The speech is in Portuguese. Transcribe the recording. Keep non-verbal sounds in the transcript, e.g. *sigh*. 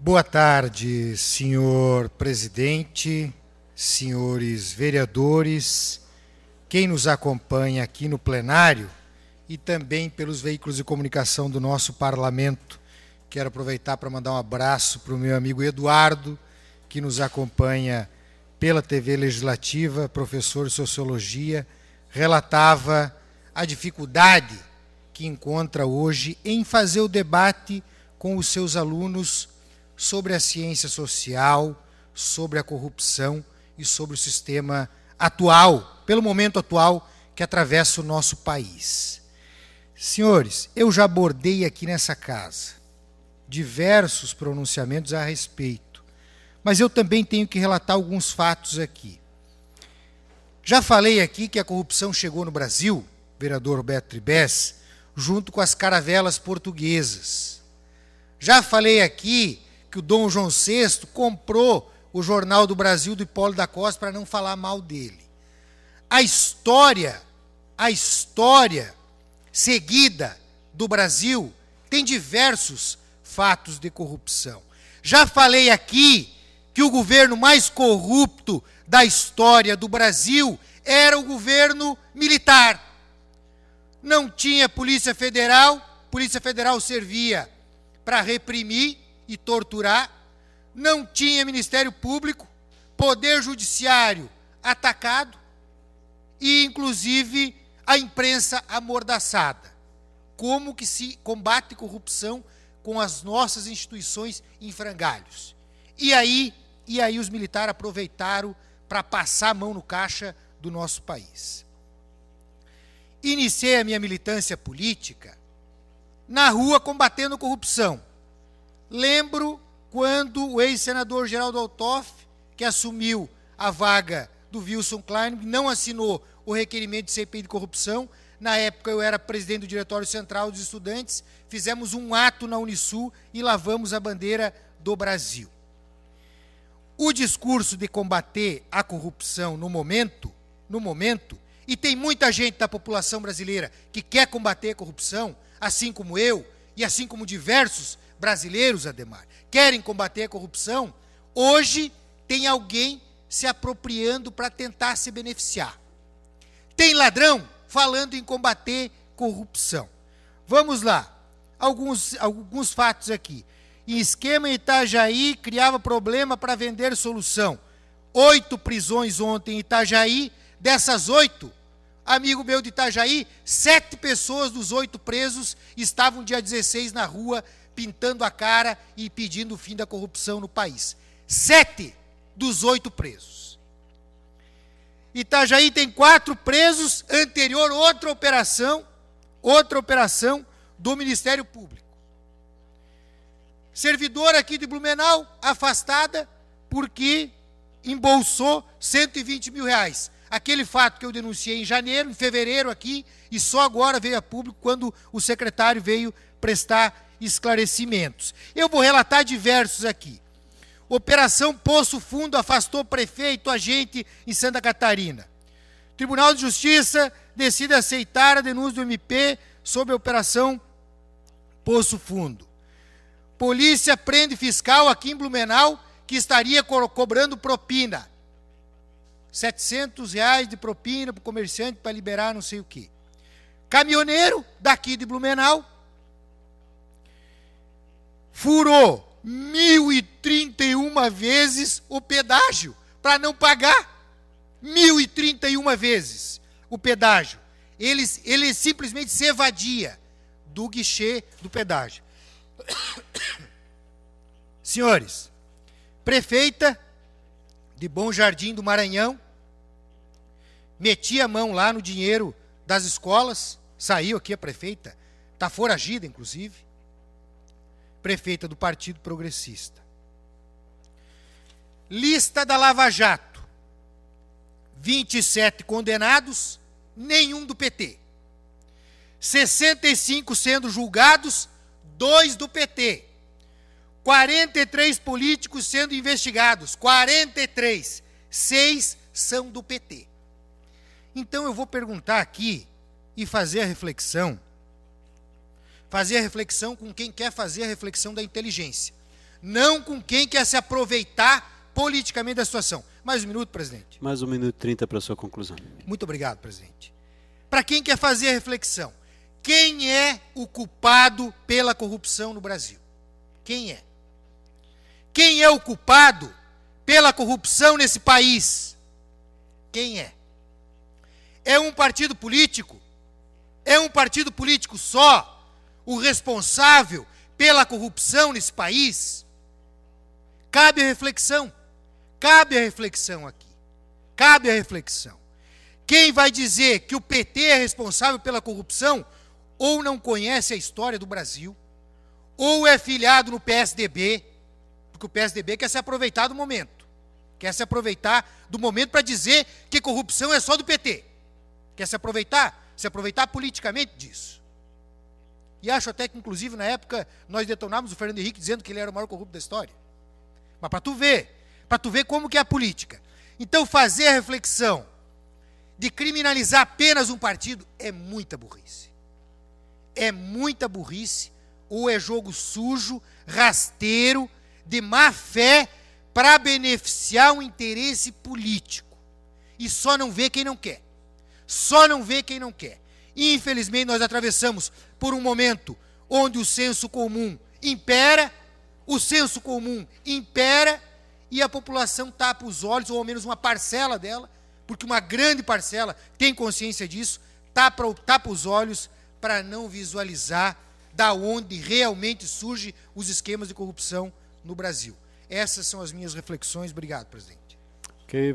Boa tarde, senhor presidente, senhores vereadores, quem nos acompanha aqui no plenário e também pelos veículos de comunicação do nosso parlamento. Quero aproveitar para mandar um abraço para o meu amigo Eduardo, que nos acompanha pela TV Legislativa, professor de Sociologia, relatava a dificuldade que encontra hoje em fazer o debate com os seus alunos sobre a ciência social, sobre a corrupção e sobre o sistema atual, pelo momento atual que atravessa o nosso país. Senhores, eu já abordei aqui nessa casa diversos pronunciamentos a respeito, mas eu também tenho que relatar alguns fatos aqui. Já falei aqui que a corrupção chegou no Brasil, vereador Roberto Tribés, junto com as caravelas portuguesas. Já falei aqui que o Dom João VI comprou o Jornal do Brasil do Hipólito da Costa para não falar mal dele. A história, a história seguida do Brasil tem diversos fatos de corrupção. Já falei aqui que o governo mais corrupto da história do Brasil era o governo militar. Não tinha Polícia Federal, Polícia Federal servia para reprimir e torturar, não tinha Ministério Público, Poder Judiciário atacado e, inclusive, a imprensa amordaçada. Como que se combate corrupção com as nossas instituições em frangalhos? E aí, e aí os militares aproveitaram para passar a mão no caixa do nosso país. Iniciei a minha militância política na rua combatendo corrupção Lembro quando o ex-senador Geraldo Altoff, que assumiu a vaga do Wilson Klein, não assinou o requerimento de CPI de corrupção. Na época eu era presidente do Diretório Central dos Estudantes, fizemos um ato na Unisul e lavamos a bandeira do Brasil. O discurso de combater a corrupção no momento, no momento, e tem muita gente da população brasileira que quer combater a corrupção, assim como eu e assim como diversos brasileiros, Ademar, querem combater a corrupção, hoje tem alguém se apropriando para tentar se beneficiar. Tem ladrão falando em combater corrupção. Vamos lá. Alguns, alguns fatos aqui. Em esquema Itajaí criava problema para vender solução. Oito prisões ontem em Itajaí. Dessas oito, amigo meu de Itajaí, sete pessoas dos oito presos estavam dia 16 na rua pintando a cara e pedindo o fim da corrupção no país. Sete dos oito presos. Itajaí tem quatro presos, anterior outra operação, outra operação do Ministério Público. Servidora aqui de Blumenau, afastada, porque embolsou 120 mil reais. Aquele fato que eu denunciei em janeiro, em fevereiro aqui, e só agora veio a público quando o secretário veio prestar esclarecimentos. Eu vou relatar diversos aqui. Operação Poço Fundo afastou prefeito, agente em Santa Catarina. Tribunal de Justiça decide aceitar a denúncia do MP sobre a Operação Poço Fundo. Polícia prende fiscal aqui em Blumenau que estaria co cobrando propina. 700 reais de propina para o comerciante para liberar não sei o quê. Caminhoneiro daqui de Blumenau furou 1031 vezes o pedágio para não pagar 1031 vezes o pedágio. Ele, ele simplesmente se evadia do guichê do pedágio. *coughs* Senhores, prefeita de Bom Jardim do Maranhão metia a mão lá no dinheiro das escolas, saiu aqui a prefeita, está foragida inclusive prefeita do Partido Progressista. Lista da Lava Jato: 27 condenados, nenhum do PT. 65 sendo julgados, dois do PT. 43 políticos sendo investigados, 43, seis são do PT. Então eu vou perguntar aqui e fazer a reflexão Fazer a reflexão com quem quer fazer a reflexão da inteligência. Não com quem quer se aproveitar politicamente da situação. Mais um minuto, presidente. Mais um minuto e trinta para a sua conclusão. Muito obrigado, presidente. Para quem quer fazer a reflexão, quem é o culpado pela corrupção no Brasil? Quem é? Quem é o culpado pela corrupção nesse país? Quem é? É um partido político? É um partido político só? o responsável pela corrupção nesse país? Cabe a reflexão. Cabe a reflexão aqui. Cabe a reflexão. Quem vai dizer que o PT é responsável pela corrupção ou não conhece a história do Brasil, ou é filiado no PSDB, porque o PSDB quer se aproveitar do momento. Quer se aproveitar do momento para dizer que corrupção é só do PT. Quer se aproveitar, se aproveitar politicamente disso e acho até que, inclusive, na época, nós detonávamos o Fernando Henrique dizendo que ele era o maior corrupto da história. Mas para tu ver, para tu ver como que é a política. Então, fazer a reflexão de criminalizar apenas um partido é muita burrice. É muita burrice, ou é jogo sujo, rasteiro, de má fé, para beneficiar um interesse político. E só não vê quem não quer. Só não vê quem não quer infelizmente nós atravessamos por um momento onde o senso comum impera, o senso comum impera e a população tapa os olhos, ou ao menos uma parcela dela, porque uma grande parcela tem consciência disso, tapa, tapa os olhos para não visualizar da onde realmente surgem os esquemas de corrupção no Brasil. Essas são as minhas reflexões. Obrigado, presidente. Okay.